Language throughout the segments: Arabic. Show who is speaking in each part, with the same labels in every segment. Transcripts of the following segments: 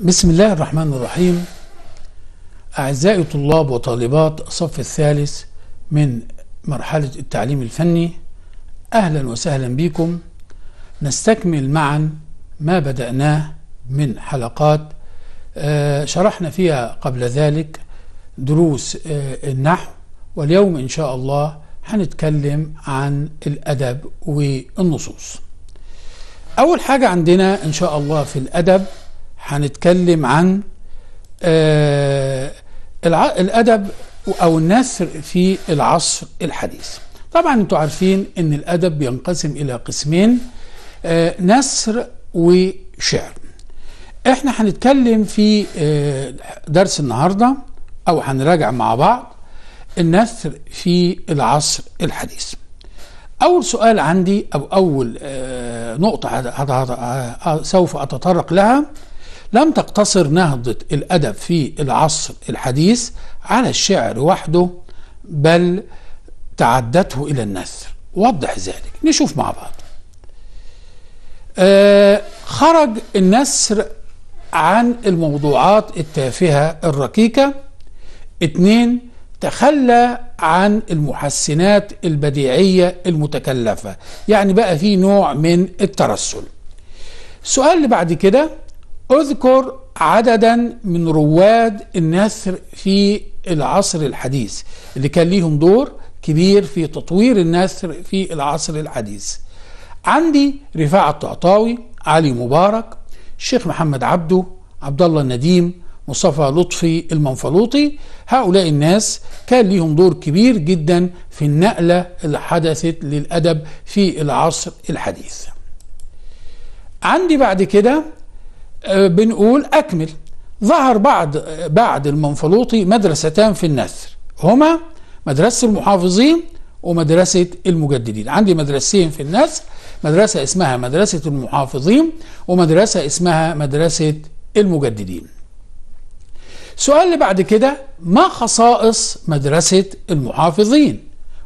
Speaker 1: بسم الله الرحمن الرحيم أعزائي طلاب وطالبات الصف الثالث من مرحلة التعليم الفني أهلا وسهلا بكم نستكمل معا ما بدأناه من حلقات آه، شرحنا فيها قبل ذلك دروس آه، النحو واليوم إن شاء الله هنتكلم عن الأدب والنصوص أول حاجة عندنا إن شاء الله في الأدب هنتكلم عن آه، الأدب أو النثر في العصر الحديث طبعا أنتم عارفين ان الأدب بينقسم إلى قسمين آه، نثر وشعر احنا هنتكلم في آه، درس النهاردة أو هنراجع مع بعض النثر في العصر الحديث أول سؤال عندي أو أول آه، نقطة آه، آه، سوف أتطرق لها لم تقتصر نهضة الأدب في العصر الحديث على الشعر وحده بل تعدته إلى النثر وضح ذلك نشوف مع بعض آه خرج النثر عن الموضوعات التافهة الركيكة اتنين تخلى عن المحسنات البديعية المتكلفة يعني بقى في نوع من الترسل السؤال اللي بعد كده اذكر عددا من رواد النثر في العصر الحديث اللي كان ليهم دور كبير في تطوير النثر في العصر الحديث عندي رفاعة الطعطاوي علي مبارك الشيخ محمد عبده عبد الله النديم مصطفى لطفي المنفلوطي هؤلاء الناس كان ليهم دور كبير جدا في النقلة اللي حدثت للأدب في العصر الحديث عندي بعد كده آه، بنقول أكمل ظهر بعد بعد المنفلوطي مدرستان في النثر هما مدرسة المحافظين ومدرسة المجددين عندي مدرستين في النثر مدرسة اسمها مدرسة المحافظين ومدرسة اسمها مدرسة المجددين السؤال اللي بعد كده ما خصائص مدرسة المحافظين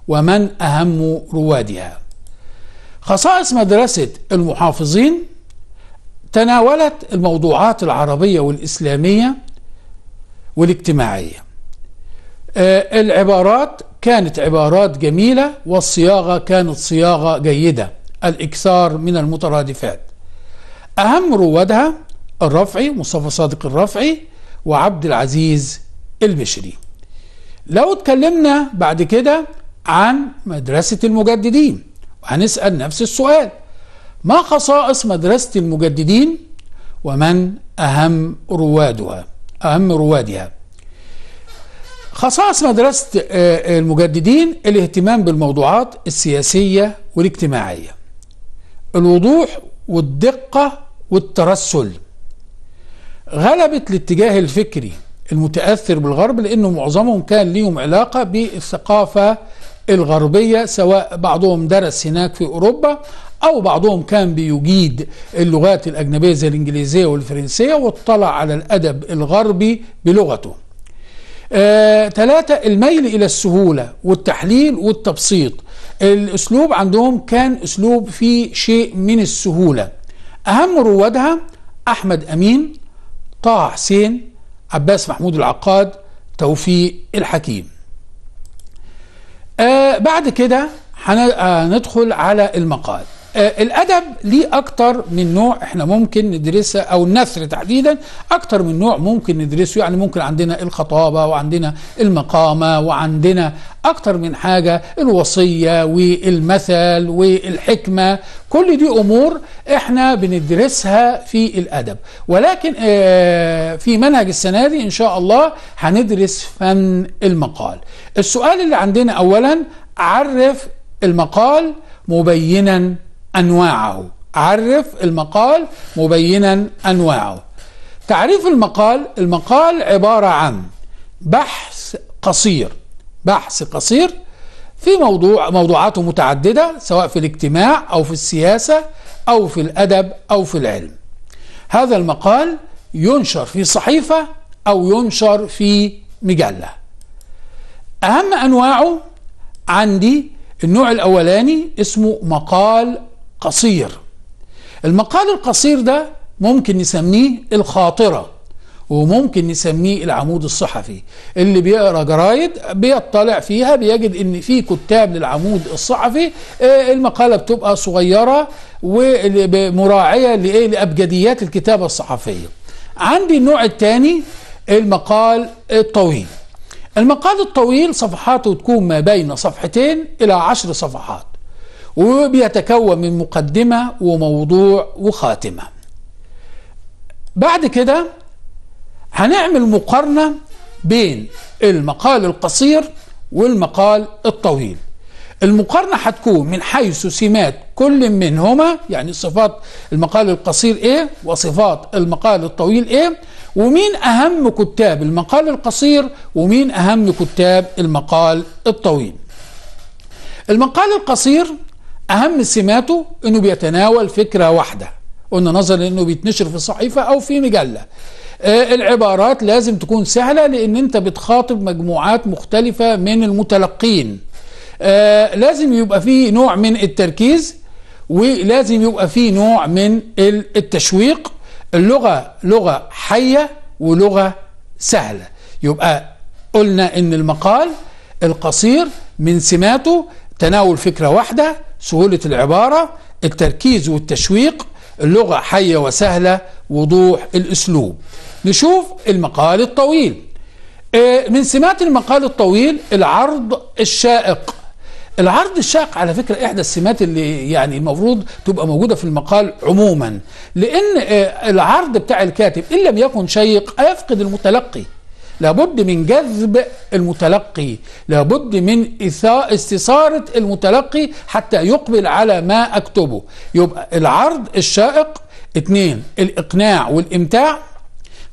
Speaker 1: ومن أهم روادها خصائص مدرسة المحافظين تناولت الموضوعات العربية والإسلامية والاجتماعية آه، العبارات كانت عبارات جميلة والصياغة كانت صياغة جيدة الإكثار من المترادفات أهم روادها الرفعي مصطفى صادق الرفعي وعبد العزيز البشري لو اتكلمنا بعد كده عن مدرسة المجددين وهنسأل نفس السؤال ما خصائص مدرسة المجددين ومن أهم روادها أهم روادها خصائص مدرسة آه، آه، المجددين الاهتمام بالموضوعات السياسية والاجتماعية الوضوح والدقة والترسل غلبت الاتجاه الفكري المتأثر بالغرب لأنه معظمهم كان ليهم علاقة بالثقافة الغربية سواء بعضهم درس هناك في أوروبا أو بعضهم كان بيجيد اللغات الأجنبية زي الإنجليزية والفرنسية واطلع على الأدب الغربي بلغته آه، ثلاثة الميل إلى السهولة والتحليل والتبسيط الأسلوب عندهم كان أسلوب فيه شيء من السهولة أهم روادها أحمد أمين طه حسين عباس محمود العقاد توفيق الحكيم آه بعد كده هندخل آه، على المقال آه، الادب ليه اكتر من نوع احنا ممكن ندرسه او النثر تحديدا اكتر من نوع ممكن ندرسه يعني ممكن عندنا الخطابه وعندنا المقامه وعندنا اكتر من حاجه الوصيه والمثل والحكمه كل دي امور احنا بندرسها في الادب ولكن آه، في منهج السنه دي ان شاء الله هندرس فن المقال السؤال اللي عندنا اولا عرف المقال مبينا أنواعه عرف المقال مبينا أنواعه تعريف المقال المقال عبارة عن بحث قصير بحث قصير في موضوع موضوعاته متعددة سواء في الاجتماع أو في السياسة أو في الأدب أو في العلم هذا المقال ينشر في صحيفة أو ينشر في مجلة أهم أنواعه عندي النوع الأولاني اسمه مقال قصير المقال القصير ده ممكن نسميه الخاطرة وممكن نسميه العمود الصحفي اللي بيقرا جرايد بيطلع فيها بيجد ان في كتاب للعمود الصحفي آه، المقاله بتبقى صغيره ومراعيه لايه لابجديات الكتابه الصحفيه عندي النوع الثاني المقال الطويل المقال الطويل صفحاته تكون ما بين صفحتين الى عشر صفحات وبيتكون من مقدمة وموضوع وخاتمة بعد كده هنعمل مقارنة بين المقال القصير والمقال الطويل المقارنة هتكون من حيث سمات كل منهما يعني صفات المقال القصير ايه وصفات المقال الطويل ايه ومين اهم كتاب المقال القصير ومين اهم كتاب المقال الطويل المقال القصير أهم سماته أنه بيتناول فكرة واحدة قلنا نظرا أنه بيتنشر في صحيفة أو في مجلة آه، العبارات لازم تكون سهلة لأن أنت بتخاطب مجموعات مختلفة من المتلقين آه، لازم يبقى فيه نوع من التركيز ولازم يبقى فيه نوع من التشويق اللغة لغة حية ولغة سهلة يبقى قلنا ان المقال القصير من سماته تناول فكرة واحدة سهولة العبارة التركيز والتشويق اللغة حية وسهلة وضوح الأسلوب نشوف المقال الطويل إيه، من سمات المقال الطويل العرض الشائق العرض الشائق على فكرة إحدى السمات اللي يعني المفروض تبقى موجودة في المقال عموما لأن إيه، العرض بتاع الكاتب إن لم يكن شيق يفقد المتلقي لابد من جذب المتلقي لابد من استثارة المتلقي حتى يقبل على ما أكتبه يبقى العرض الشائق اتنين الإقناع والإمتاع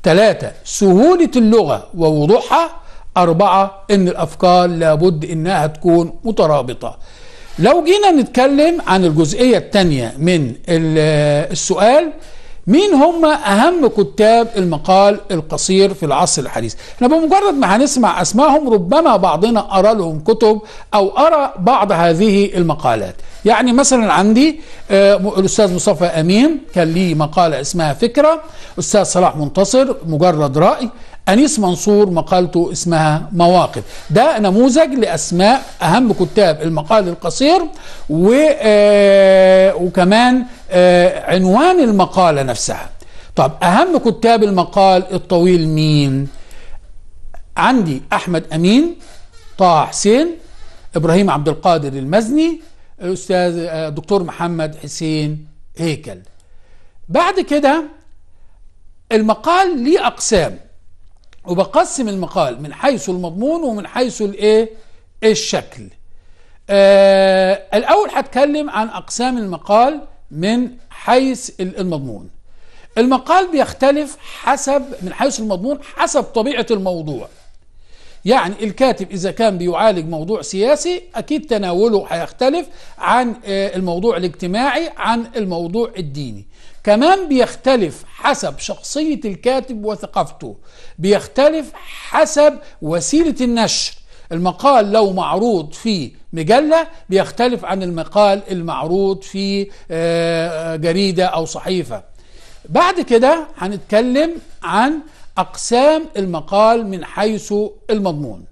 Speaker 1: ثلاثة سهولة اللغة ووضوحها أربعة إن الأفكار لابد إنها تكون مترابطة لو جينا نتكلم عن الجزئية الثانية من السؤال مين هم أهم كتاب المقال القصير في العصر الحديث احنا بمجرد ما هنسمع أسمائهم ربما بعضنا أرى لهم كتب أو أرى بعض هذه المقالات يعني مثلا عندي آه، الأستاذ مصطفى أمين كان ليه مقالة اسمها فكرة أستاذ صلاح منتصر مجرد رأي أنيس منصور مقالته اسمها مواقف ده نموذج لأسماء أهم كتاب المقال القصير و آه، وكمان آه، عنوان المقالة نفسها طب أهم كتاب المقال الطويل مين؟ عندي أحمد أمين طه حسين إبراهيم عبد القادر المزني الأستاذ آه، دكتور محمد حسين هيكل بعد كده المقال ليه أقسام وبقسم المقال من حيث المضمون ومن حيث الايه الشكل آه الاول هتكلم عن اقسام المقال من حيث المضمون المقال بيختلف حسب من حيث المضمون حسب طبيعه الموضوع يعني الكاتب اذا كان بيعالج موضوع سياسي اكيد تناوله هيختلف عن آه، الموضوع الاجتماعي عن الموضوع الديني كمان بيختلف حسب شخصية الكاتب وثقافته بيختلف حسب وسيلة النشر المقال لو معروض في مجلة بيختلف عن المقال المعروض في آه، جريدة أو صحيفة بعد كده هنتكلم عن أقسام المقال من حيث المضمون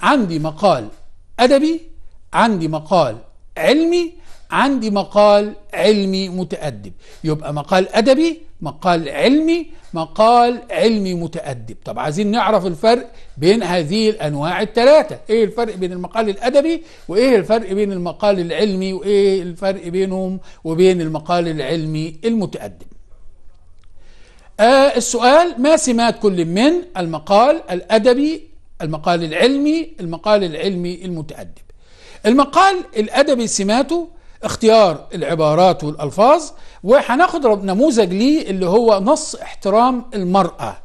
Speaker 1: عندي مقال أدبي عندي مقال علمي عندي مقال علمي متأدب يبقى مقال أدبي مقال علمي مقال علمي متأدب طب عايزين نعرف الفرق بين هذه الأنواع الثلاثة إيه الفرق بين المقال الأدبي وإيه الفرق بين المقال العلمي وإيه الفرق بينهم وبين المقال العلمي المتأدب آه السؤال ما سمات كل من المقال الأدبي المقال العلمي المقال العلمي المتأدب المقال الأدبي سماته اختيار العبارات والألفاظ وهناخد نموذج ليه اللي هو نص احترام المرأة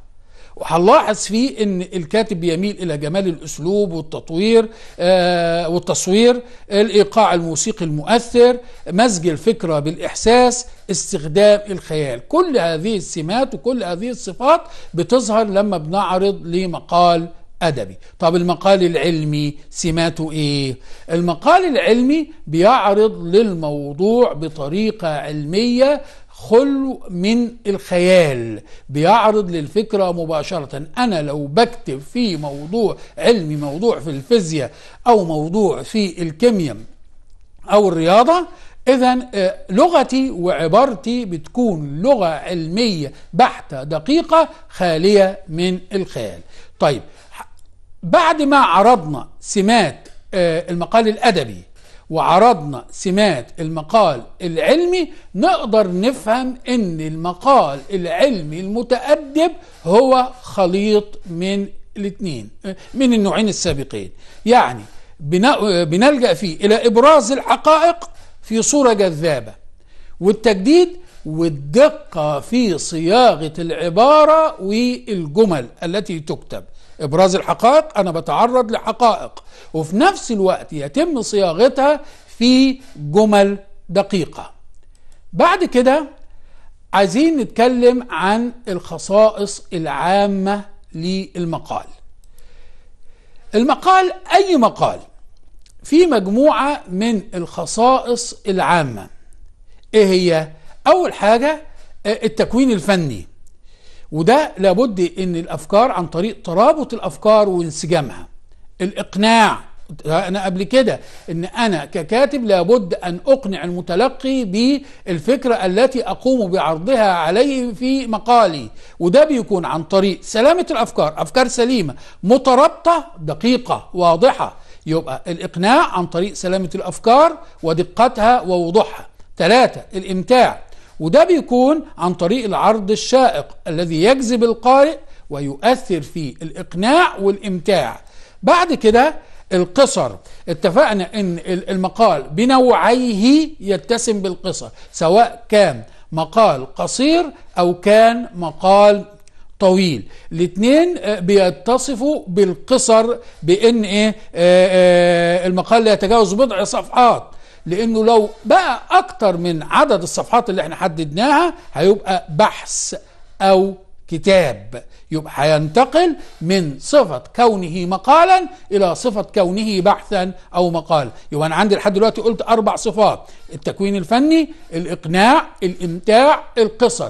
Speaker 1: وهنلاحظ فيه ان الكاتب بيميل الى جمال الاسلوب والتطوير آه والتصوير الايقاع الموسيقي المؤثر مزج الفكره بالاحساس استخدام الخيال كل هذه السمات وكل هذه الصفات بتظهر لما بنعرض لمقال أدبي طب المقال العلمي سماته إيه؟ المقال العلمي بيعرض للموضوع بطريقة علمية خلو من الخيال بيعرض للفكرة مباشرة أنا لو بكتب في موضوع علمي موضوع في الفيزياء أو موضوع في الكيمياء أو الرياضة إذا آه، لغتي وعبارتي بتكون لغة علمية بحتة دقيقة خالية من الخيال طيب بعد ما عرضنا سمات آه، المقال الأدبي وعرضنا سمات المقال العلمي نقدر نفهم ان المقال العلمي المتأدب هو خليط من الاثنين من النوعين السابقين يعني بنلجأ فيه إلى إبراز الحقائق في صورة جذابة والتجديد والدقة في صياغة العبارة والجمل التي تكتب ابراز الحقائق انا بتعرض لحقائق وفي نفس الوقت يتم صياغتها في جمل دقيقه بعد كده عايزين نتكلم عن الخصائص العامه للمقال المقال اي مقال في مجموعه من الخصائص العامه ايه هي اول حاجه آه، التكوين الفني وده لابد ان الافكار عن طريق ترابط الافكار وانسجامها الاقناع انا قبل كده ان انا ككاتب لابد ان اقنع المتلقي بالفكره التي اقوم بعرضها عليه في مقالي وده بيكون عن طريق سلامه الافكار افكار سليمه مترابطه دقيقه واضحه يبقى الاقناع عن طريق سلامه الافكار ودقتها ووضوحها ثلاثه الامتاع وده بيكون عن طريق العرض الشائق الذي يجذب القارئ ويؤثر في الإقناع والإمتاع بعد كده القصر اتفقنا ان المقال بنوعيه يتسم بالقصر سواء كان مقال قصير او كان مقال طويل الاثنين آه، بيتصفوا بالقصر بان ايه آه، آه، المقال لا يتجاوز بضع صفحات لانه لو بقى اكتر من عدد الصفحات اللي احنا حددناها هيبقى بحث او كتاب يبقى هينتقل من صفة كونه مقالا إلى صفة كونه بحثا أو مقالا يبقى أنا عندي لحد دلوقتي قلت أربع صفات التكوين الفني الإقناع الإمتاع القصر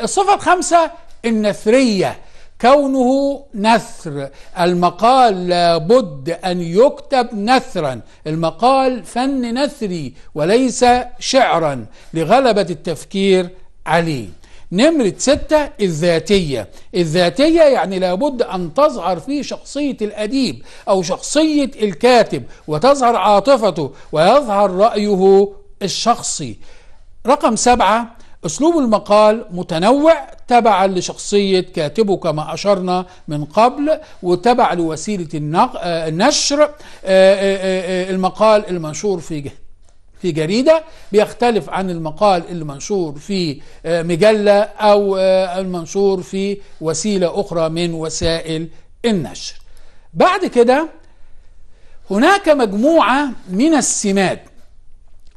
Speaker 1: الصفة آه، الخامسة النثرية كونه نثر المقال لابد أن يكتب نثرا المقال فن نثري وليس شعرا لغلبة التفكير عليه نمرة ستة الذاتية الذاتية يعني لابد أن تظهر في شخصية الأديب أو شخصية الكاتب وتظهر عاطفته ويظهر رأيه الشخصي رقم سبعة أسلوب المقال متنوع تبعا لشخصية كاتبه كما أشرنا من قبل وتبع لوسيلة آه، النشر آه، آه، المقال المنشور في جهة في جريدة بيختلف عن المقال المنشور في مجلة أو المنشور في وسيلة أخرى من وسائل النشر بعد كده هناك مجموعة من السمات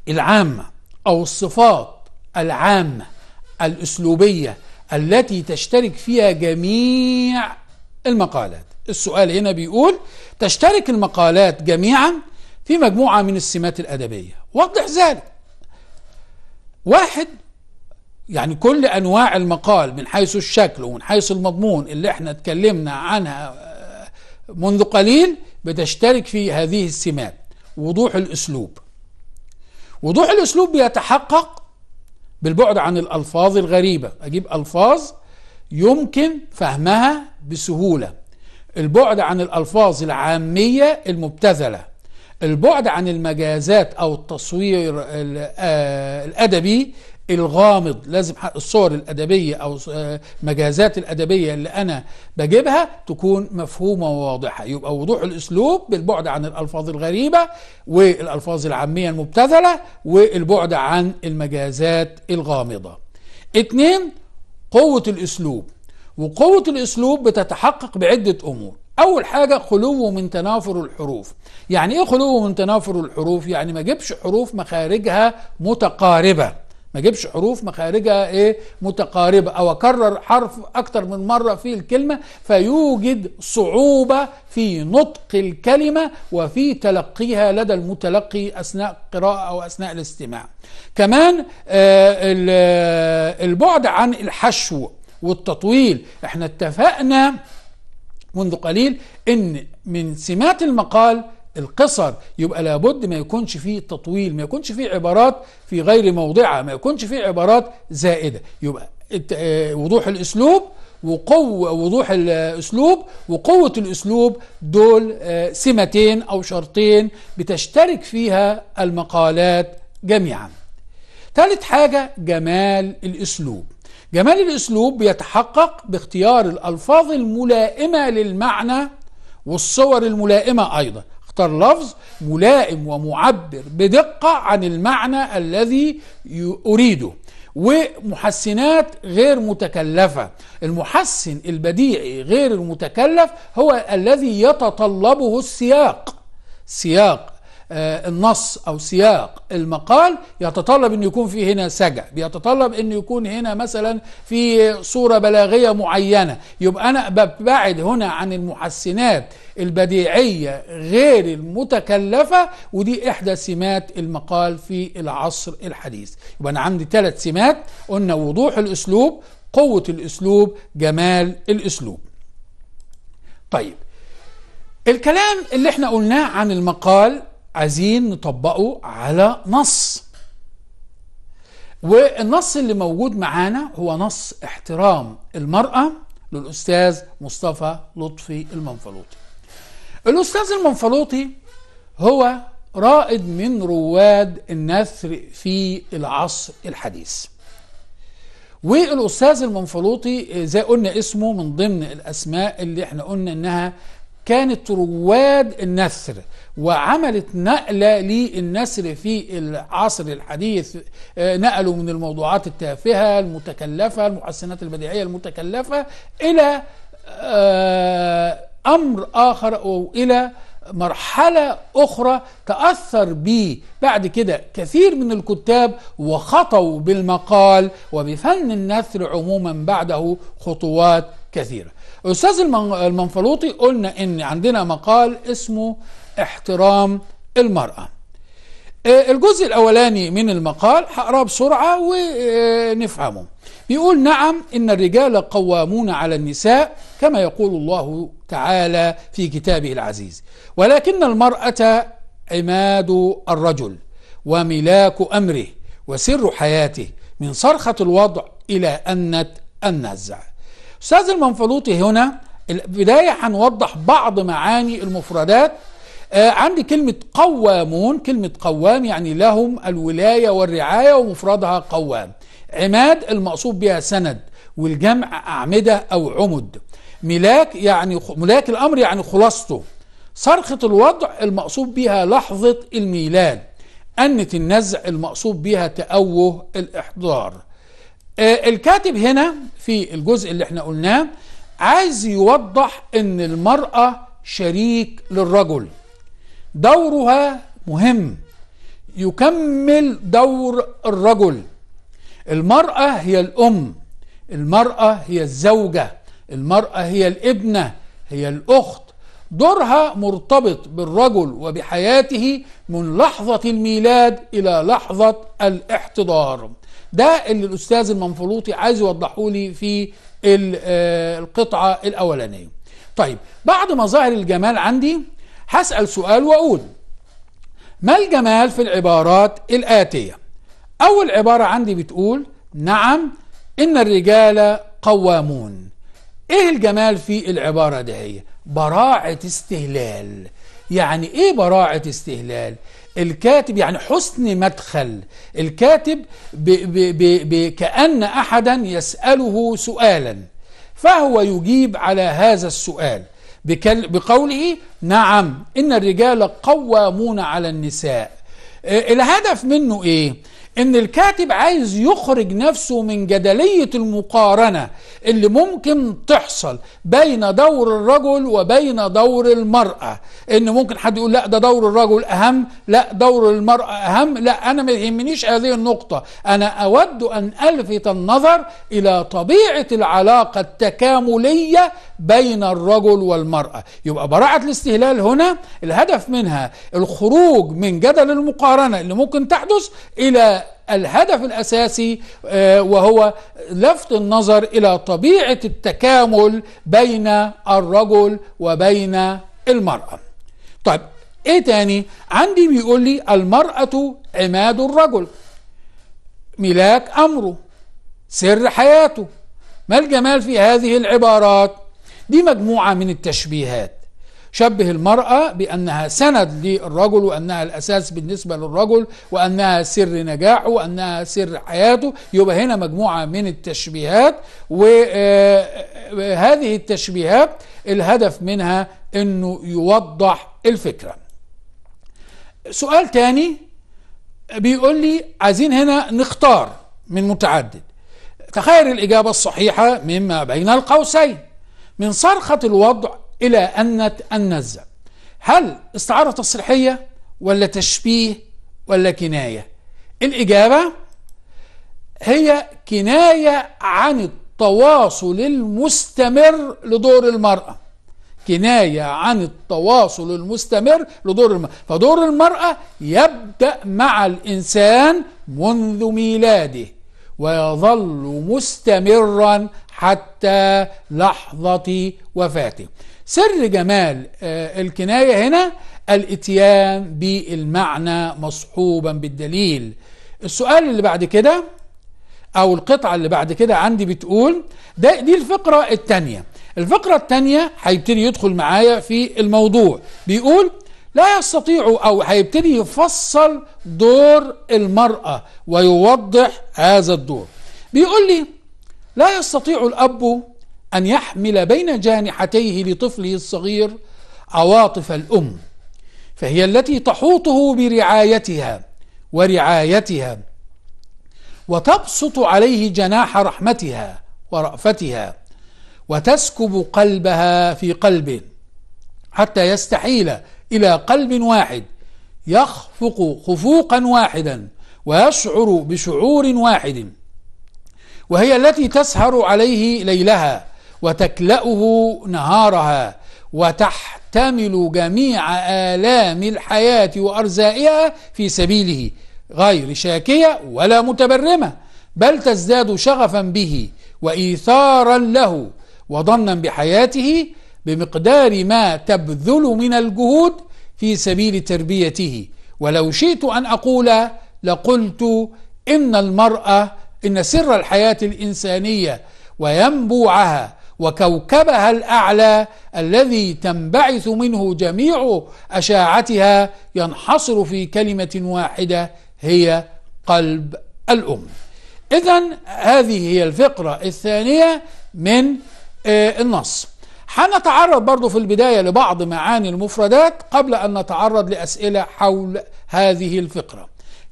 Speaker 1: العامة أو الصفات العامة الأسلوبية التي تشترك فيها جميع المقالات السؤال هنا بيقول تشترك المقالات جميعا في مجموعة من السمات الأدبية وضح ذلك واحد يعني كل أنواع المقال من حيث الشكل ومن حيث المضمون اللي احنا اتكلمنا عنها آه، منذ قليل بتشترك في هذه السمات وضوح الأسلوب وضوح الأسلوب بيتحقق بالبعد عن الألفاظ الغريبة أجيب ألفاظ يمكن فهمها بسهولة البعد عن الألفاظ العامية المبتذلة البعد عن المجازات أو التصوير آه، الأدبي الغامض لازم الصور الادبيه او آه، مجازات الادبيه اللي انا بجيبها تكون مفهومه وواضحه يبقى وضوح الاسلوب بالبعد عن الالفاظ الغريبه والالفاظ العاميه المبتذله والبعد عن المجازات الغامضه اتنين قوه الاسلوب وقوه الاسلوب بتتحقق بعده امور اول حاجه خلوه من تنافر الحروف يعني ايه خلوه من تنافر الحروف يعني ما جيبش حروف مخارجها متقاربه ما اجيبش حروف مخارجها ايه متقاربه او اكرر حرف اكتر من مره في الكلمه فيوجد صعوبه في نطق الكلمه وفي تلقيها لدى المتلقي اثناء القراءه او اثناء الاستماع كمان آه، آه، البعد عن الحشو والتطويل احنا اتفقنا منذ قليل ان من سمات المقال القصر يبقى لابد ما يكونش فيه تطويل ما يكونش فيه عبارات في غير موضعها ما يكونش فيه عبارات زائدة يبقى آه، وضوح الأسلوب وقوة وضوح الأسلوب وقوة الأسلوب دول آه، سمتين أو شرطين بتشترك فيها المقالات جميعا ثالث حاجة جمال الأسلوب جمال الأسلوب بيتحقق باختيار الألفاظ الملائمة للمعنى والصور الملائمة أيضا أكتر لفظ ملائم ومعبر بدقة عن المعنى الذي أريده ومحسنات غير متكلفة المحسن البديعي غير المتكلف هو الذي يتطلبه السياق سياق آه، النص أو سياق المقال يتطلب أن يكون في هنا سجع بيتطلب أن يكون هنا مثلا في صورة بلاغية معينة يبقى أنا ببعد هنا عن المحسنات البديعية غير المتكلفة ودي إحدى سمات المقال في العصر الحديث يبقى أنا عندي ثلاث سمات قلنا وضوح الأسلوب قوة الأسلوب جمال الأسلوب طيب الكلام اللي احنا قلناه عن المقال عايزين نطبقه على نص والنص اللي موجود معانا هو نص احترام المرأة للأستاذ مصطفى لطفي المنفلوطي الأستاذ المنفلوطي هو رائد من رواد النثر في العصر الحديث والاستاذ المنفلوطي زي قلنا اسمه من ضمن الاسماء اللي احنا قلنا انها كانت رواد النثر وعملت نقلة للنثر في العصر الحديث آه، نقلوا من الموضوعات التافهة المتكلفة المحسنات البديعية المتكلفة إلى آه، أمر آخر أو إلى مرحلة أخرى تأثر به بعد كده كثير من الكتاب وخطوا بالمقال وبفن النثر عموما بعده خطوات كثيرة أستاذ المنفلوطي قلنا إن عندنا مقال اسمه احترام المرأة آه، الجزء الأولاني من المقال هقراه بسرعة ونفهمه بيقول نعم إن الرجال قوامون على النساء كما يقول الله تعالى في كتابه العزيز ولكن المرأة عماد الرجل وملاك أمره وسر حياته من صرخة الوضع إلى أنة النزع أستاذ المنفلوطي هنا البداية هنوضح بعض معاني المفردات آه عندي كلمة قوامون كلمة قوام يعني لهم الولاية والرعاية ومفردها قوام عماد المقصود بها سند والجمع أعمدة أو عمد ملاك يعني ملاك الأمر يعني خلاصته صرخة الوضع المقصود بها لحظة الميلاد أنة النزع المقصود بها تأوه الإحضار آه، الكاتب هنا في الجزء اللي احنا قلناه عايز يوضح ان المرأة شريك للرجل دورها مهم يكمل دور الرجل المرأة هي الأم المرأة هي الزوجة المرأة هي الابنة هي الأخت دورها مرتبط بالرجل وبحياته من لحظة الميلاد إلى لحظة الاحتضار ده اللي الاستاذ المنفلوطي عايز يوضحه لي في آه، القطعه الاولانيه طيب بعد مظاهر الجمال عندي هسال سؤال واقول ما الجمال في العبارات الاتيه اول عباره عندي بتقول نعم ان الرجال قوامون ايه الجمال في العباره دهي براعه استهلال يعني ايه براعه استهلال الكاتب يعني حسن مدخل الكاتب ب ب ب ب كأن أحدا يسأله سؤالا فهو يجيب على هذا السؤال بقوله نعم إن الرجال قوامون على النساء آه، الهدف منه إيه ان الكاتب عايز يخرج نفسه من جدليه المقارنه اللي ممكن تحصل بين دور الرجل وبين دور المراه ان ممكن حد يقول لا ده دور الرجل اهم لا دور المراه اهم لا انا ما يهمنيش هذه النقطه انا اود ان الفت النظر الى طبيعه العلاقه التكامليه بين الرجل والمراه يبقى براعه الاستهلال هنا الهدف منها الخروج من جدل المقارنه اللي ممكن تحدث الى الهدف الأساسي آه، وهو لفت النظر إلى طبيعة التكامل بين الرجل وبين المرأة طيب ايه تاني عندي بيقول لي المرأة عماد الرجل ملاك أمره سر حياته ما الجمال في هذه العبارات دي مجموعة من التشبيهات شبه المرأة بأنها سند للرجل وأنها الأساس بالنسبة للرجل وأنها سر نجاحه وأنها سر حياته يبقى هنا مجموعة من التشبيهات وهذه آه، آه، التشبيهات الهدف منها أنه يوضح الفكرة سؤال تاني بيقول لي عايزين هنا نختار من متعدد تخيل الإجابة الصحيحة مما بين القوسين من صرخة الوضع إلى أن النزع هل استعارة تصريحية ولا تشبيه ولا كناية الإجابة هي كناية عن التواصل المستمر لدور المرأة كناية عن التواصل المستمر لدور المرأة فدور المرأة يبدأ مع الإنسان منذ ميلاده ويظل مستمرا حتى لحظة وفاته سر جمال آه، الكناية هنا الاتيان بالمعنى مصحوبا بالدليل السؤال اللي بعد كده او القطعة اللي بعد كده عندي بتقول ده دي الفقرة التانية الفقرة التانية هيبتدي يدخل معايا في الموضوع بيقول لا يستطيع او هيبتدي يفصل دور المرأة ويوضح هذا الدور بيقول لي لا يستطيع الاب أن يحمل بين جانحتيه لطفله الصغير عواطف الأم فهي التي تحوطه برعايتها ورعايتها وتبسط عليه جناح رحمتها ورأفتها وتسكب قلبها في قلبه حتى يستحيل إلى قلب واحد يخفق خفوقا واحدا ويشعر بشعور واحد وهي التي تسهر عليه ليلها وتكلأه نهارها وتحتمل جميع آلام الحياة وأرزائها في سبيله غير شاكية ولا متبرمة بل تزداد شغفا به وإيثارا له وضنا بحياته بمقدار ما تبذل من الجهود في سبيل تربيته ولو شئت أن أقول لقلت إن المرأة إن سر الحياة الإنسانية وينبوعها وكوكبها الأعلى الذي تنبعث منه جميع أشاعتها ينحصر في كلمة واحدة هي قلب الأم إذا هذه هي الفقرة الثانية من آه، النص حنتعرض برضو في البداية لبعض معاني المفردات قبل أن نتعرض لأسئلة حول هذه الفقرة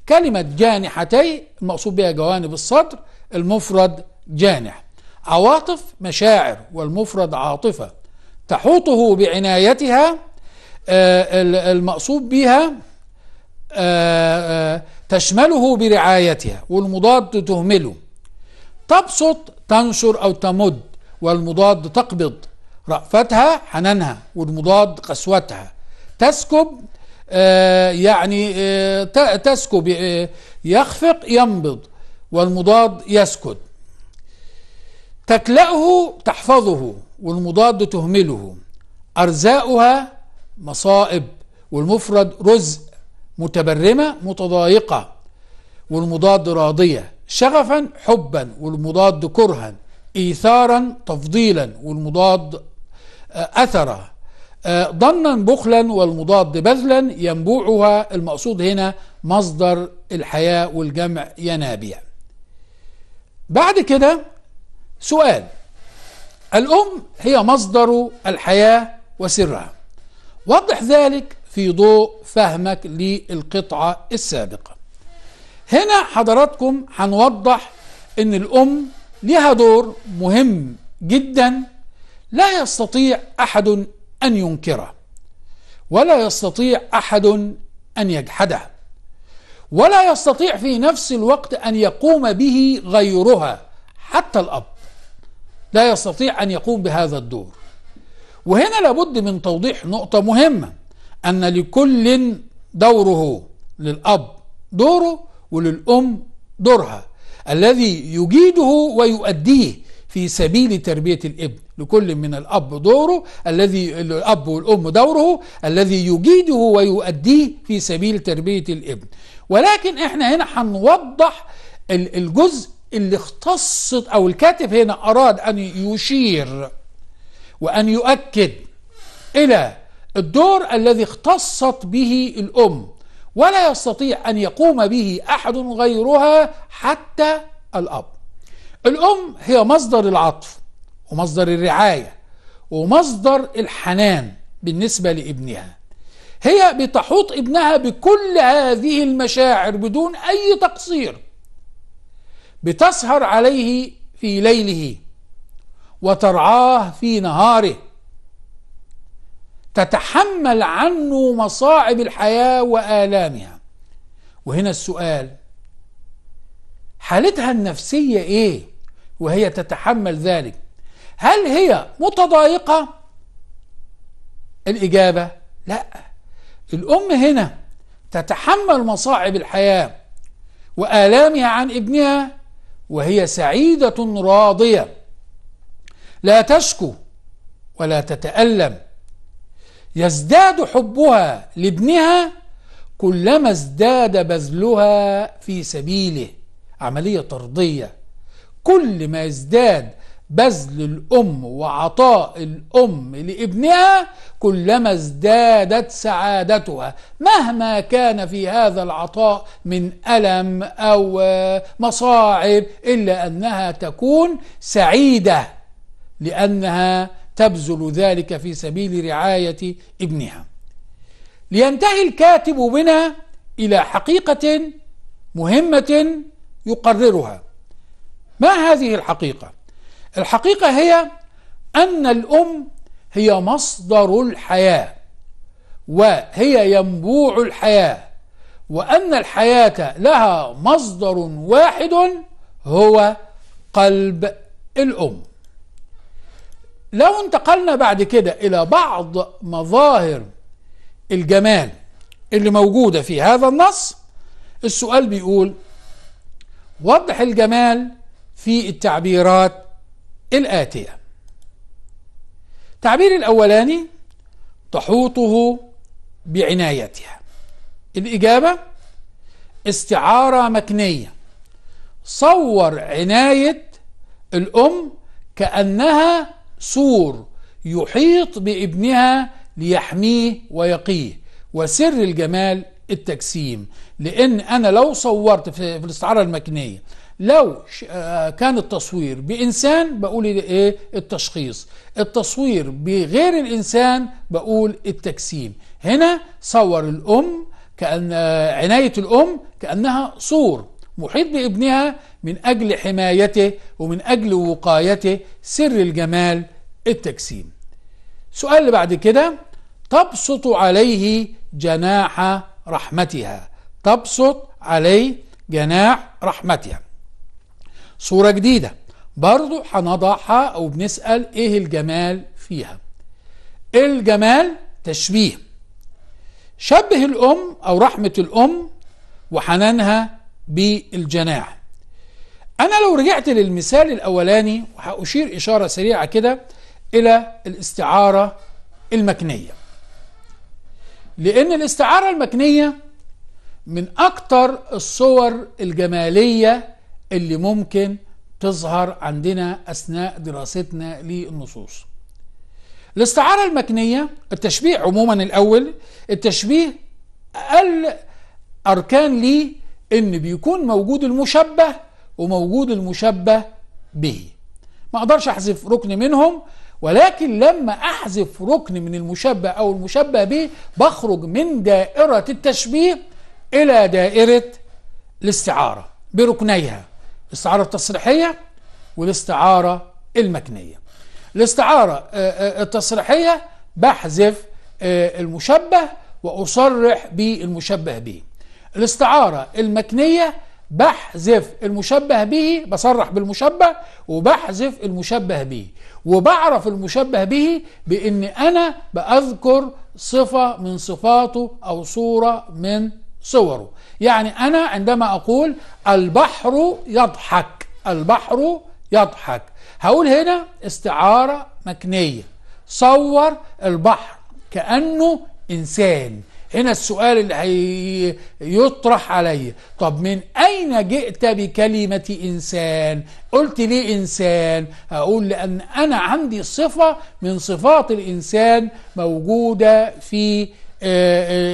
Speaker 1: كلمة جانحتي المقصود بها جوانب الصدر المفرد جانح عواطف مشاعر والمفرد عاطفة تحوطه بعنايتها آه، المقصود بها آه، آه، تشمله برعايتها والمضاد تهمله تبسط تنشر أو تمد والمضاد تقبض رأفتها حنانها والمضاد قسوتها تسكب يعني تسكب يخفق ينبض والمضاد يسكت تكلأه تحفظه والمضاد تهمله أرزاؤها مصائب والمفرد رزء متبرمة متضايقة والمضاد راضية شغفا حبا والمضاد كرها إيثارا تفضيلا والمضاد آه، أثرا ظنا آه، بخلا والمضاد بذلا ينبوعها المقصود هنا مصدر الحياة والجمع ينابيع بعد كده سؤال الأم هي مصدر الحياة وسرها وضح ذلك في ضوء فهمك للقطعة السابقة هنا حضراتكم هنوضح ان الأم لها دور مهم جدا لا يستطيع أحد أن ينكره ولا يستطيع أحد أن يجحده ولا يستطيع في نفس الوقت أن يقوم به غيرها حتى الأب لا يستطيع أن يقوم بهذا الدور وهنا لابد من توضيح نقطة مهمة أن لكل دوره للأب دوره وللأم دورها الذي يجيده ويؤديه في سبيل تربية الابن لكل من الأب دوره الذي الأب والأم دوره الذي يجيده ويؤديه في سبيل تربية الابن ولكن احنا هنا هنوضح الجزء اللي اختصت أو الكاتب هنا أراد أن يشير وأن يؤكد إلى الدور الذي اختصت به الأم ولا يستطيع أن يقوم به أحد غيرها حتى الأب الأم هي مصدر العطف ومصدر الرعاية ومصدر الحنان بالنسبة لابنها هي بتحوط ابنها بكل هذه المشاعر بدون أي تقصير بتسهر عليه في ليله وترعاه في نهاره تتحمل عنه مصاعب الحياة وآلامها وهنا السؤال حالتها النفسية إيه وهي تتحمل ذلك هل هي متضايقة الإجابة لا الأم هنا تتحمل مصاعب الحياة وآلامها عن ابنها وهي سعيدة راضية لا تشكو ولا تتألم يزداد حبها لابنها كلما ازداد بذلها في سبيله عملية طردية كل ما ازداد بذل الأم وعطاء الأم لابنها كلما ازدادت سعادتها مهما كان في هذا العطاء من ألم أو آه، مصاعب إلا أنها تكون سعيدة لأنها تبذل ذلك في سبيل رعاية ابنها لينتهي الكاتب بنا إلى حقيقة مهمة يقررها ما هذه الحقيقة؟ الحقيقة هي أن الأم هي مصدر الحياة وهي ينبوع الحياة وأن الحياة لها مصدر واحد هو قلب الأم لو انتقلنا بعد كده إلى بعض مظاهر الجمال اللي موجودة في هذا النص السؤال بيقول وضح الجمال في التعبيرات الآتية التعبير الأولاني تحوطه بعنايتها الإجابة استعارة مكنية صور عناية الأم كأنها سور يحيط بابنها ليحميه ويقيه وسر الجمال التجسيم لأن أنا لو صورت في الاستعارة المكنية لو آه، كان التصوير بإنسان بقول إيه؟, إيه التشخيص التصوير بغير الإنسان بقول التجسيم هنا صور الأم كأن آه، عناية الأم كأنها صور محيط بابنها من أجل حمايته ومن أجل وقايته سر الجمال التجسيم السؤال اللي بعد كده تبسط عليه جناح رحمتها تبسط عليه جناح رحمتها صورة جديدة برضو هنضعها أو بنسأل إيه الجمال فيها إيه الجمال تشبيه شبه الأم أو رحمة الأم وحنانها بالجناح أنا لو رجعت للمثال الأولاني وهأشير إشارة سريعة كده إلى الاستعارة المكنية لأن الاستعارة المكنية من أكتر الصور الجمالية اللي ممكن تظهر عندنا أثناء دراستنا للنصوص الاستعارة المكنية التشبيه عموما الأول التشبيه الأركان ليه إن بيكون موجود المشبه وموجود المشبه به ما أقدرش أحذف ركن منهم ولكن لما أحذف ركن من المشبه أو المشبه به بخرج من دائرة التشبيه إلى دائرة الاستعارة بركنيها الاستعارة التصريحية والاستعارة المكنية الاستعارة آه، آه، التصريحية بحذف آه، المشبه وأصرح بالمشبه به الاستعارة المكنية بحذف المشبه به بصرح بالمشبه وبحذف المشبه به وبعرف المشبه به بان انا باذكر صفه من صفاته او صوره من صوره يعني أنا عندما أقول البحر يضحك البحر يضحك هقول هنا استعارة مكنية صور البحر كأنه إنسان هنا السؤال اللي هيطرح عليا طب من أين جئت بكلمة إنسان قلت ليه إنسان أقول لأن أنا عندي صفة من صفات الإنسان موجودة في آه،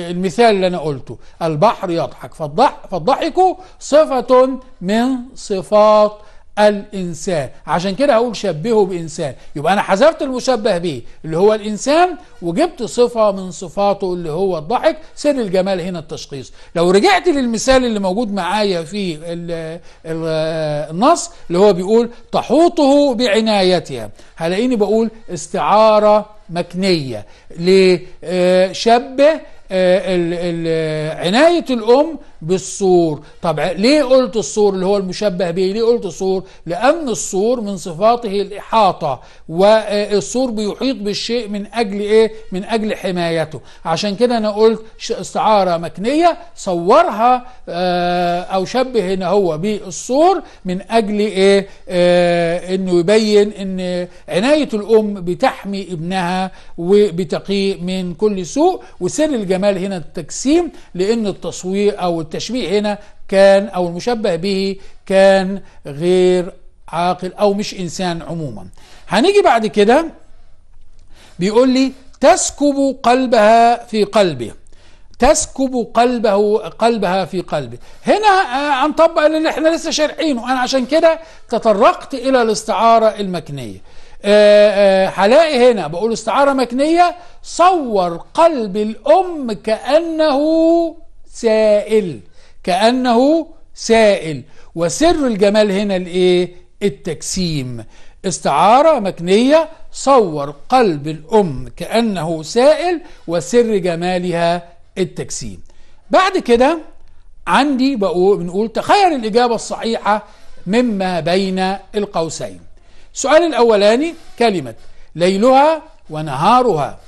Speaker 1: آه، المثال اللي انا قلته البحر يضحك فالضحك فالضحك صفه من صفات الإنسان عشان كده هقول شبهه بإنسان يبقى أنا حذفت المشبه به اللي هو الإنسان وجبت صفة من صفاته اللي هو الضحك سر الجمال هنا التشخيص لو رجعت للمثال اللي موجود معايا في النص اللي هو بيقول تحوطه بعنايتها هلاقيني بقول استعارة مكنية لشبه آه، عناية الأم بالصور طب ليه قلت الصور اللي هو المشبه به ليه قلت الصور لأن الصور من صفاته الإحاطة والصور بيحيط بالشيء من أجل إيه من أجل حمايته عشان كده أنا قلت استعارة مكنية صورها آه، أو شبه هنا هو بالصور من أجل إيه آه، أنه يبين أن عناية الأم بتحمي ابنها وبتقيه من كل سوء وسر الجمال الجمال هنا التجسيم لأن التصوير أو التشبيه هنا كان أو المشبه به كان غير عاقل أو مش إنسان عموما هنيجي بعد كده بيقول لي تسكب قلبها في قلبه تسكب قلبه قلبها في قلبه هنا هنطبق آه، اللي احنا لسه شارحينه انا عشان كده تطرقت الى الاستعاره المكنيه هلاقي آه، آه، هنا بقول استعارة مكنية صور قلب الأم كأنه سائل كأنه سائل وسر الجمال هنا الايه التجسيم استعارة مكنية صور قلب الأم كأنه سائل وسر جمالها التجسيم بعد كده عندي بقول بنقول تخيل الإجابة الصحيحة مما بين القوسين السؤال الأولاني كلمة ليلها ونهارها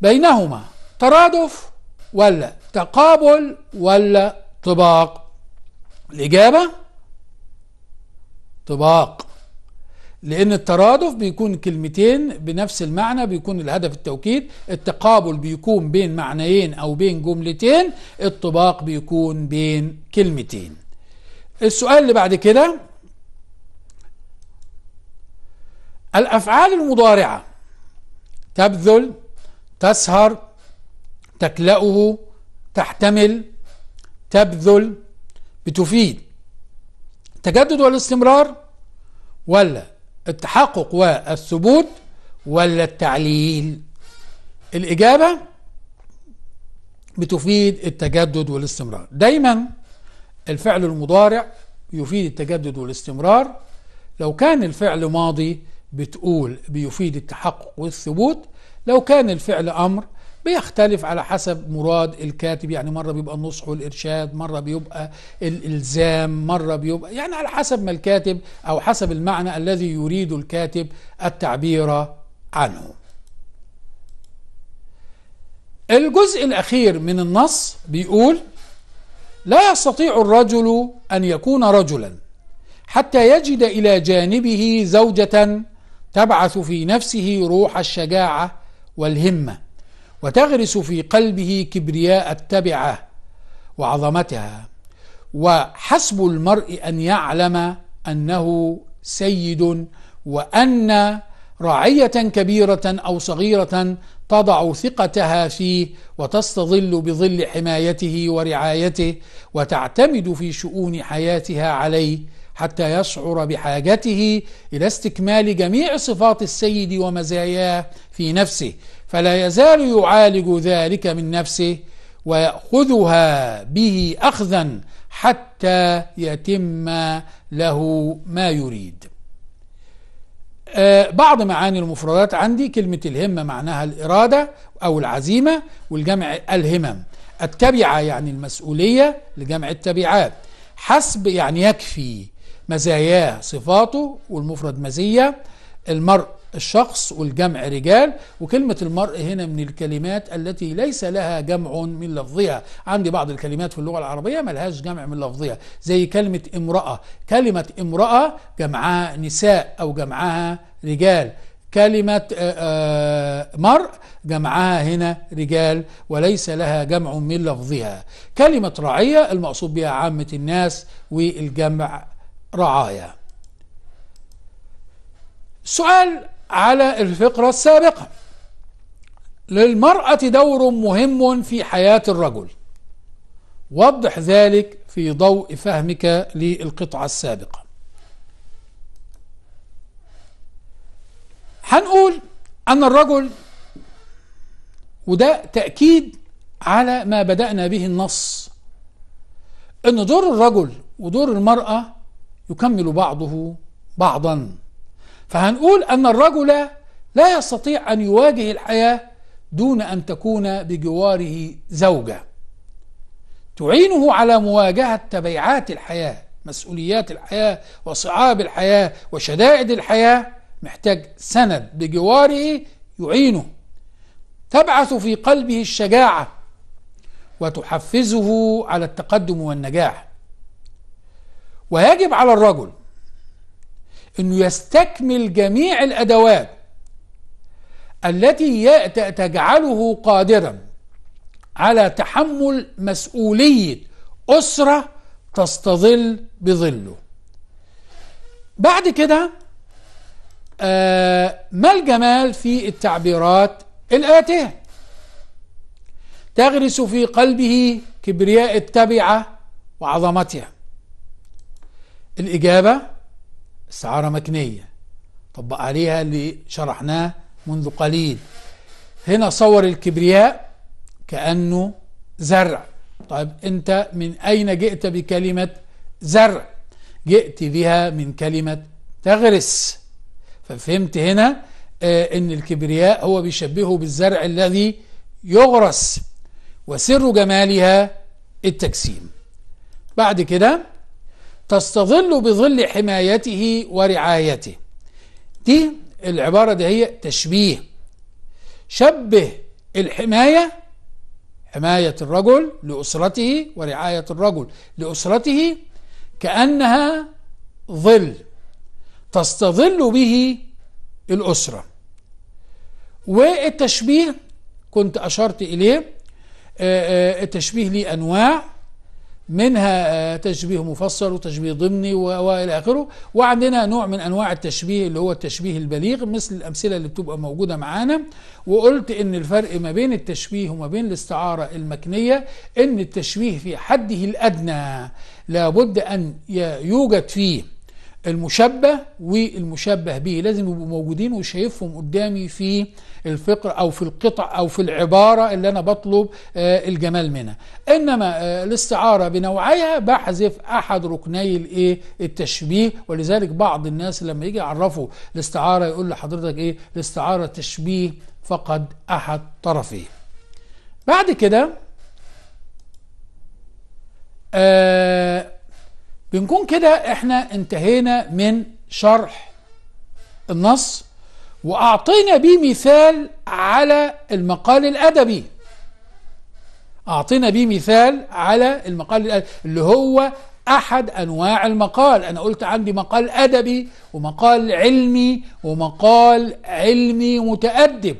Speaker 1: بينهما ترادف ولا تقابل ولا طباق الإجابة طباق لأن الترادف بيكون كلمتين بنفس المعنى بيكون الهدف التوكيد التقابل بيكون بين معنيين أو بين جملتين الطباق بيكون بين كلمتين السؤال اللي بعد كده الأفعال المضارعة تبذل تسهر تكلأه تحتمل تبذل بتفيد التجدد والاستمرار ولا التحقق والثبوت ولا التعليل الإجابة بتفيد التجدد والاستمرار دايما الفعل المضارع يفيد التجدد والاستمرار لو كان الفعل ماضي بتقول بيفيد التحقق والثبوت لو كان الفعل أمر بيختلف على حسب مراد الكاتب يعني مرة بيبقى النصح والإرشاد مرة بيبقى الإلزام مرة بيبقى يعني على حسب ما الكاتب أو حسب المعنى الذي يريد الكاتب التعبير عنه الجزء الأخير من النص بيقول لا يستطيع الرجل أن يكون رجلا حتى يجد إلى جانبه زوجة تبعث في نفسه روح الشجاعة والهمة وتغرس في قلبه كبرياء التبعة وعظمتها وحسب المرء أن يعلم أنه سيد وأن رعية كبيرة أو صغيرة تضع ثقتها فيه وتستظل بظل حمايته ورعايته وتعتمد في شؤون حياتها عليه حتى يشعر بحاجته إلى استكمال جميع صفات السيد ومزاياه في نفسه فلا يزال يعالج ذلك من نفسه ويأخذها به أخذا حتى يتم له ما يريد آه، بعض معاني المفردات عندي كلمة الهمة معناها الإرادة أو العزيمة والجمع الهمم التبعة يعني المسؤولية لجمع التبعات حسب يعني يكفي مزاياه صفاته والمفرد مزية المرء الشخص والجمع رجال وكلمة المرء هنا من الكلمات التي ليس لها جمع من لفظها عندي بعض الكلمات في اللغة العربية ملهاش جمع من لفظها زي كلمة امرأة كلمة امرأة جمعها نساء أو جمعها رجال كلمة آه، آه، مرء جمعها هنا رجال وليس لها جمع من لفظها كلمة رعية المقصود بها عامة الناس والجمع رعايا سؤال على الفقرة السابقة للمرأة دور مهم في حياة الرجل وضح ذلك في ضوء فهمك للقطعة السابقة هنقول أن الرجل وده تأكيد على ما بدأنا به النص أن دور الرجل ودور المرأة يكمل بعضه بعضا فهنقول أن الرجل لا يستطيع أن يواجه الحياة دون أن تكون بجواره زوجة تعينه على مواجهة تبعات الحياة مسؤوليات الحياة وصعاب الحياة وشدائد الحياة محتاج سند بجواره يعينه تبعث في قلبه الشجاعة وتحفزه على التقدم والنجاح ويجب على الرجل انه يستكمل جميع الادوات التي تجعله قادرا على تحمل مسؤوليه اسره تستظل بظله بعد كده آه ما الجمال في التعبيرات الآتية تغرس في قلبه كبرياء التبعة وعظمتها الإجابة استعارة مكنية طبق عليها اللي شرحناه منذ قليل هنا صور الكبرياء كأنه زرع طيب أنت من أين جئت بكلمة زرع جئت بها من كلمة تغرس ففهمت هنا آه، أن الكبرياء هو بيشبهه بالزرع الذي يغرس وسر جمالها التجسيم بعد كده تستظل بظل حمايته ورعايته دي العبارة دي هي تشبيه شبه الحماية حماية الرجل لأسرته ورعاية الرجل لأسرته كأنها ظل تستظل به الأسرة والتشبيه كنت أشرت إليه آه، آه، التشبيه ليه أنواع منها آه، تشبيه مفصل وتشبيه ضمني والى اخره وعندنا نوع من انواع التشبيه اللي هو التشبيه البليغ مثل الامثله اللي بتبقى موجوده معانا وقلت ان الفرق ما بين التشبيه وما بين الاستعاره المكنيه ان التشبيه في حده الادنى لابد ان يوجد فيه المشبه والمشبه به لازم يبقوا موجودين وشايفهم قدامي في الفقر او في القطع او في العباره اللي انا بطلب آه، الجمال منها انما آه، الاستعاره بنوعيها بحذف احد ركني الايه التشبيه ولذلك بعض الناس لما يجي يعرفوا الاستعاره يقول لحضرتك ايه الاستعاره تشبيه فقد احد طرفيه بعد كده آه بنكون كده احنا انتهينا من شرح النص واعطينا بيه مثال على المقال الادبي اعطينا بيه مثال على المقال الادبي اللي هو احد انواع المقال انا قلت عندي مقال ادبي ومقال علمي ومقال علمي متادب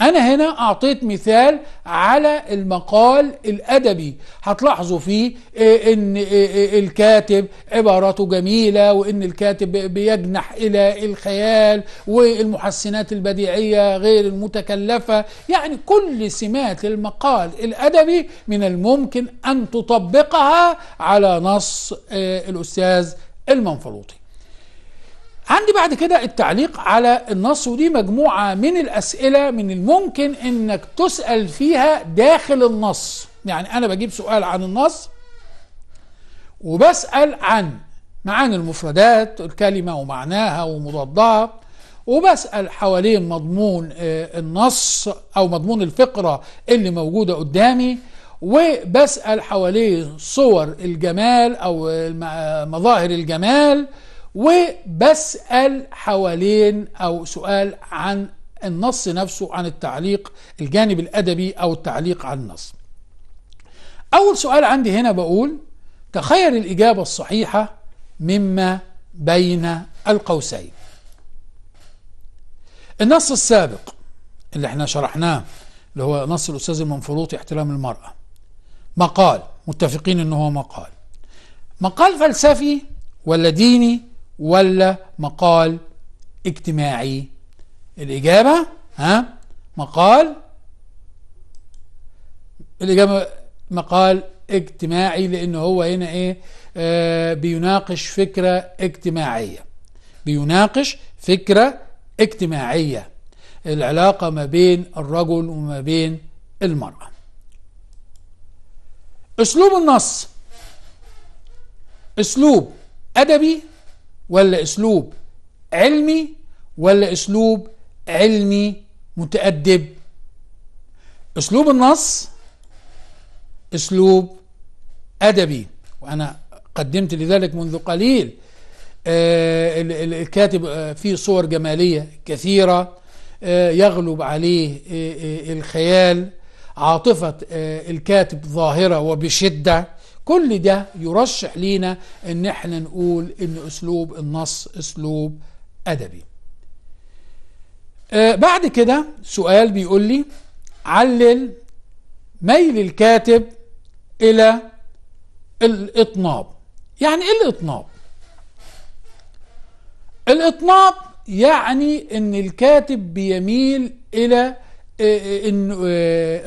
Speaker 1: أنا هنا أعطيت مثال على المقال الأدبي هتلاحظوا فيه آه، إن آه، آه، الكاتب عباراته جميلة وإن الكاتب بيجنح إلى الخيال والمحسنات البديعية غير المتكلفة يعني كل سمات المقال الأدبي من الممكن أن تطبقها على نص الأستاذ المنفلوطي عندي بعد كده التعليق على النص ودي مجموعة من الأسئلة من الممكن أنك تسأل فيها داخل النص يعني أنا بجيب سؤال عن النص وبسأل عن معاني المفردات الكلمة ومعناها ومضادها وبسأل حوالين مضمون آه، النص أو مضمون الفقرة اللي موجودة قدامي وبسأل حوالين صور الجمال أو آه، مظاهر الجمال وبسأل حوالين أو سؤال عن النص نفسه عن التعليق الجانب الأدبي أو التعليق عن النص أول سؤال عندي هنا بقول تخير الإجابة الصحيحة مما بين القوسين النص السابق اللي احنا شرحناه اللي هو نص الأستاذ المنفلوطي احترام المرأة مقال متفقين ان هو مقال مقال فلسفي ولا ديني ولا مقال اجتماعي الإجابة ها مقال الإجابة مقال اجتماعي لأن هو هنا إيه آه بيناقش فكرة اجتماعية بيناقش فكرة اجتماعية العلاقة ما بين الرجل وما بين المرأة أسلوب النص أسلوب أدبي ولا اسلوب علمي ولا اسلوب علمي متأدب اسلوب النص اسلوب ادبي وانا قدمت لذلك منذ قليل آه، الكاتب آه، في صور جماليه كثيره آه، يغلب عليه الخيال عاطفه الكاتب ظاهره وبشده كل ده يرشح لينا ان احنا نقول ان اسلوب النص اسلوب ادبي آه، بعد كده سؤال بيقول لي علل ميل الكاتب الى الاطناب يعني ايه الاطناب الاطناب يعني ان الكاتب بيميل الى آه، آه، إن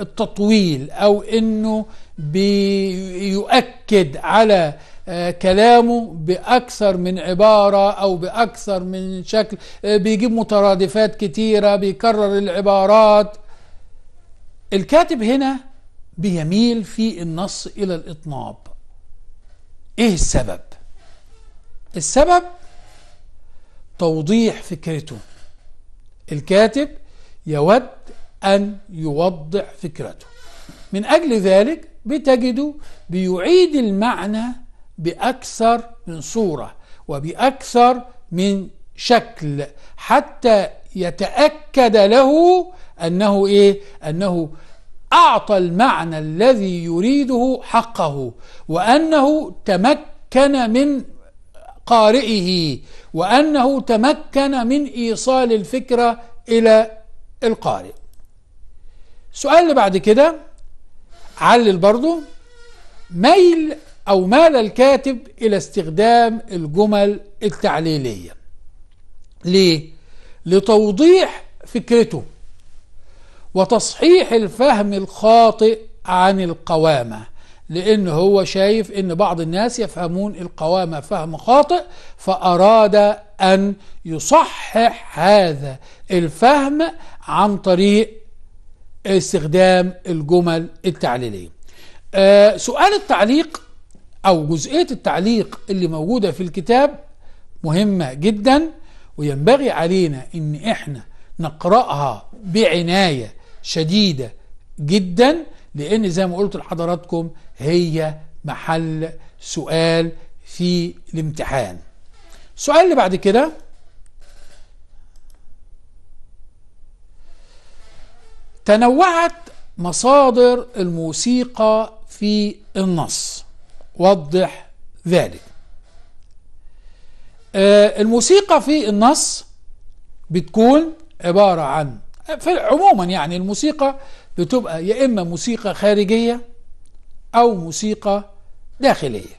Speaker 1: التطويل او انه بيؤكد على آه، كلامه بأكثر من عبارة أو بأكثر من شكل آه، بيجيب مترادفات كتيرة بيكرر العبارات الكاتب هنا بيميل في النص إلى الإطناب إيه السبب؟ السبب توضيح فكرته الكاتب يود أن يوضح فكرته من أجل ذلك بتجده بيعيد المعنى بأكثر من صورة وبأكثر من شكل حتى يتأكد له أنه إيه؟ أنه أعطى المعنى الذي يريده حقه وأنه تمكن من قارئه وأنه تمكن من إيصال الفكرة إلى القارئ السؤال اللي بعد كده علل برضه ميل أو مال الكاتب إلى استخدام الجمل التعليلية ليه؟ لتوضيح فكرته وتصحيح الفهم الخاطئ عن القوامة لأن هو شايف أن بعض الناس يفهمون القوامة فهم خاطئ فأراد أن يصحح هذا الفهم عن طريق استخدام الجمل التعليلية آه سؤال التعليق أو جزئية التعليق اللي موجودة في الكتاب مهمة جدا وينبغي علينا إن إحنا نقرأها بعناية شديدة جدا لأن زي ما قلت لحضراتكم هي محل سؤال في الامتحان السؤال اللي بعد كده تنوعت مصادر الموسيقى في النص وضح ذلك آه، الموسيقى في النص بتكون عبارة عن عموما يعني الموسيقى بتبقى يا إما موسيقى خارجية أو موسيقى داخلية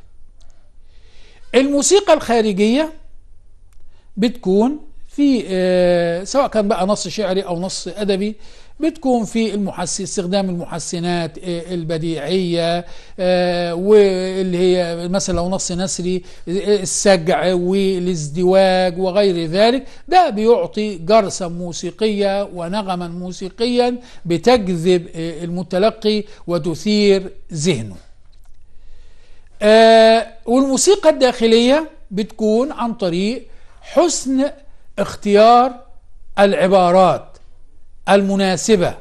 Speaker 1: الموسيقى الخارجية بتكون في آه، سواء كان بقى نص شعري أو نص أدبي بتكون في المحس... استخدام المحسنات آه، البديعية آه، واللي هي مثلا لو نص نسري آه، السجع والازدواج وغير ذلك ده بيعطي جرسا موسيقية ونغما موسيقيا بتجذب المتلقي وتثير ذهنه والموسيقى الداخلية بتكون عن طريق حسن اختيار العبارات المناسبة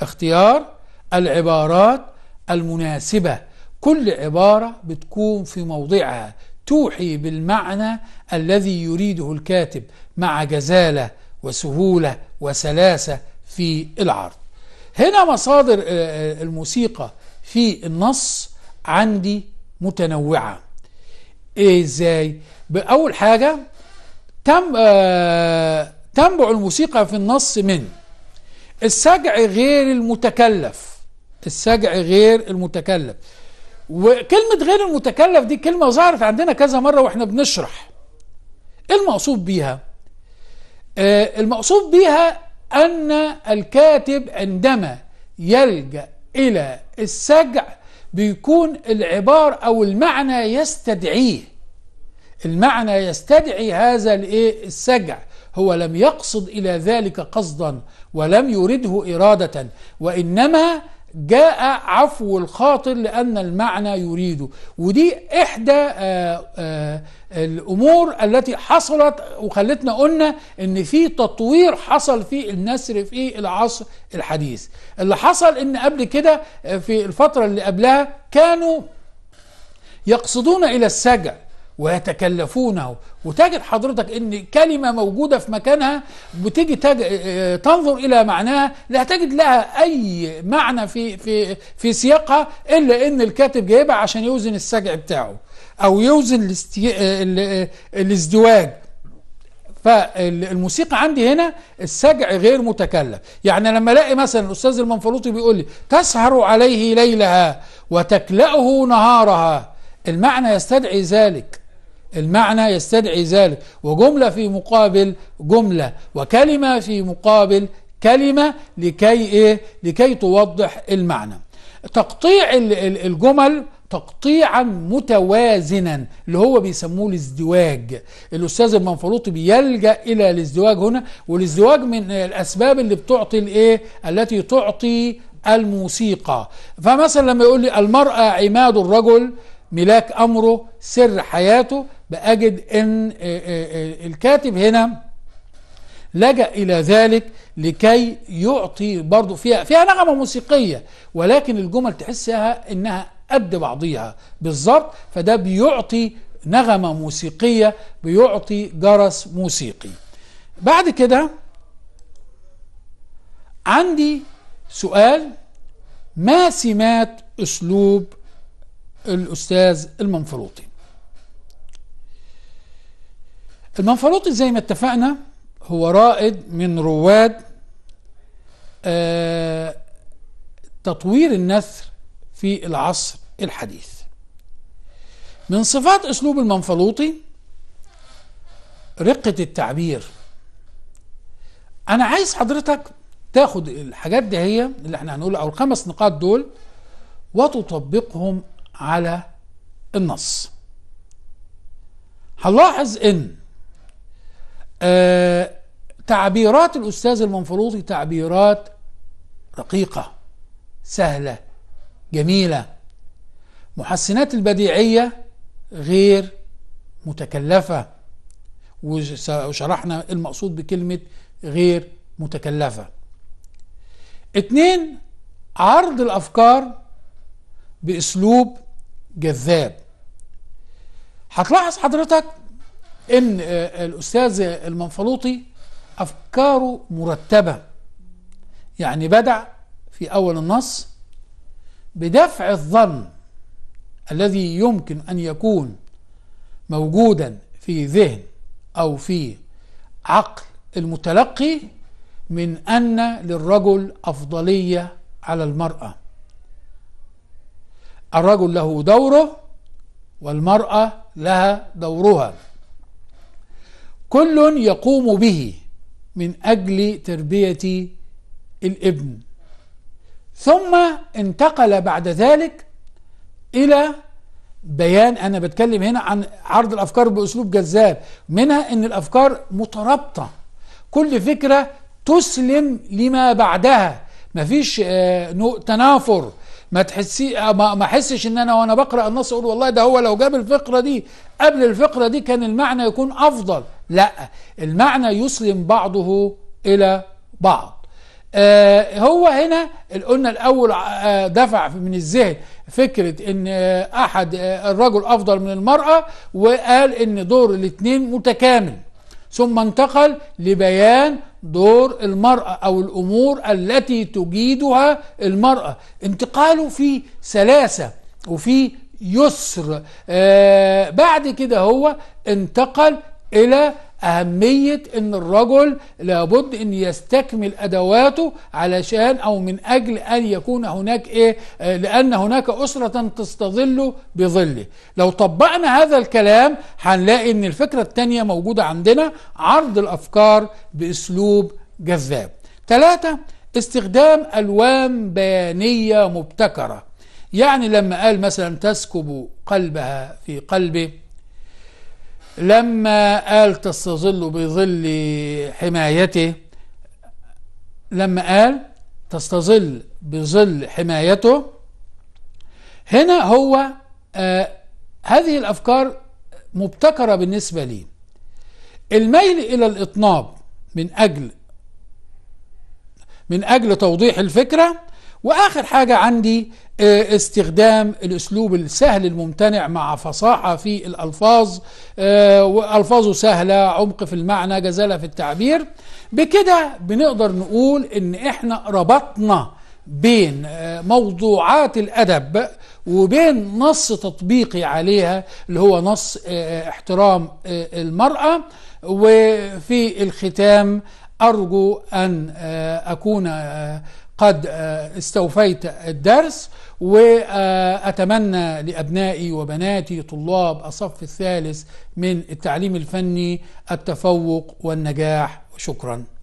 Speaker 1: اختيار العبارات المناسبة كل عبارة بتكون في موضعها توحي بالمعنى الذي يريده الكاتب مع جزالة وسهولة وسلاسة في العرض هنا مصادر آه، آه، الموسيقى في النص عندي متنوعة إيه ازاي بأول حاجة تم آه، تنبع الموسيقى في النص من السجع غير المتكلف السجع غير المتكلف وكلمة غير المتكلف دي كلمة ظهرت عندنا كذا مرة واحنا بنشرح إيه المقصود بيها آه المقصود بيها أن الكاتب عندما يلجأ إلى السجع بيكون العبارة أو المعنى يستدعيه المعنى يستدعي هذا السجع هو لم يقصد إلى ذلك قصدا ولم يرده إرادة وإنما جاء عفو الخاطر لأن المعنى يريده ودي إحدى آآ آه، آآ آه، الأمور التي حصلت وخلتنا قلنا إن في تطوير حصل في النسر في العصر الحديث اللي حصل إن قبل كده آه، في الفترة اللي قبلها كانوا يقصدون إلى السجع ويتكلفونه وتجد حضرتك ان كلمة موجودة في مكانها بتيجي تج... تنظر الى معناها لا تجد لها اي معنى في في في سياقها الا ان الكاتب جايبها عشان يوزن السجع بتاعه او يوزن الاستي... ال... الازدواج فالموسيقى عندي هنا السجع غير متكلف يعني لما الاقي مثلا الاستاذ المنفلوطي بيقول لي تسهر عليه ليلها وتكلأه نهارها المعنى يستدعي ذلك المعنى يستدعي ذلك وجملة في مقابل جملة وكلمة في مقابل كلمة لكي إيه؟ لكي توضح المعنى تقطيع الجمل تقطيعا متوازنا اللي هو بيسموه الازدواج الاستاذ المنفلوطي بيلجا الى الازدواج هنا والازدواج من الاسباب اللي بتعطي الايه التي تعطي الموسيقى فمثلا لما يقول لي المراه عماد الرجل ملاك امره سر حياته بأجد أن آه، آه، آه، الكاتب هنا لجأ إلى ذلك لكي يعطي برضو فيها فيها نغمة موسيقية ولكن الجمل تحسها إنها قد بعضيها بالظبط فده بيعطي نغمة موسيقية بيعطي جرس موسيقي بعد كده عندي سؤال ما سمات أسلوب الأستاذ المنفلوطي المنفلوطي زي ما اتفقنا هو رائد من رواد آه، تطوير النثر في العصر الحديث من صفات اسلوب المنفلوطي رقة التعبير انا عايز حضرتك تاخد الحاجات دي هي اللي احنا هنقولها او الخمس نقاط دول وتطبقهم على النص هنلاحظ ان آه، تعبيرات الأستاذ المنفلوطي تعبيرات رقيقة سهلة جميلة محسنات البديعية غير متكلفة وشرحنا المقصود بكلمة غير متكلفة اتنين عرض الأفكار بأسلوب جذاب هتلاحظ حضرتك ان آه، الاستاذ المنفلوطي افكاره مرتبه يعني بدا في اول النص بدفع الظن الذي يمكن ان يكون موجودا في ذهن او في عقل المتلقي من ان للرجل افضليه على المراه الرجل له دوره والمراه لها دورها كل يقوم به من أجل تربية الابن ثم انتقل بعد ذلك إلى بيان أنا بتكلم هنا عن عرض الأفكار بأسلوب جذاب منها أن الأفكار مترابطة كل فكرة تسلم لما بعدها مفيش آه، تنافر ما تحسي ما احسش ان انا وانا بقرا النص اقول والله ده هو لو جاب الفقره دي قبل الفقره دي كان المعنى يكون افضل لا المعنى يسلم بعضه الى بعض آه، هو هنا قلنا الاول آه، دفع من الذهن فكره ان آه، احد الرجل افضل من المراه وقال ان دور الاثنين متكامل ثم انتقل لبيان دور المرأة أو الأمور التي تجيدها المرأة انتقاله في سلاسة وفي يسر آه بعد كده هو انتقل إلى أهمية أن الرجل لابد أن يستكمل أدواته علشان أو من أجل أن يكون هناك إيه آه، لأن هناك أسرة تستظل بظله لو طبقنا هذا الكلام هنلاقي أن الفكرة الثانية موجودة عندنا عرض الأفكار بأسلوب جذاب ثلاثة استخدام ألوان بيانية مبتكرة يعني لما قال مثلا تسكب قلبها في قلبه لما قال تستظل بظل حمايته لما قال تستظل بظل حمايته هنا هو آه هذه الأفكار مبتكرة بالنسبة لي الميل إلى الإطناب من أجل من أجل توضيح الفكرة واخر حاجه عندي آه، استخدام الاسلوب السهل الممتنع مع فصاحه في الالفاظ آه، والفاظه سهله عمق في المعنى جزاله في التعبير بكده بنقدر نقول ان احنا ربطنا بين آه، موضوعات الادب وبين نص تطبيقي عليها اللي هو نص احترام المراه وفي الختام ارجو ان اكون قد آه، استوفيت الدرس وأتمنى لأبنائي وبناتي طلاب الصف الثالث من التعليم الفني التفوق والنجاح وشكراً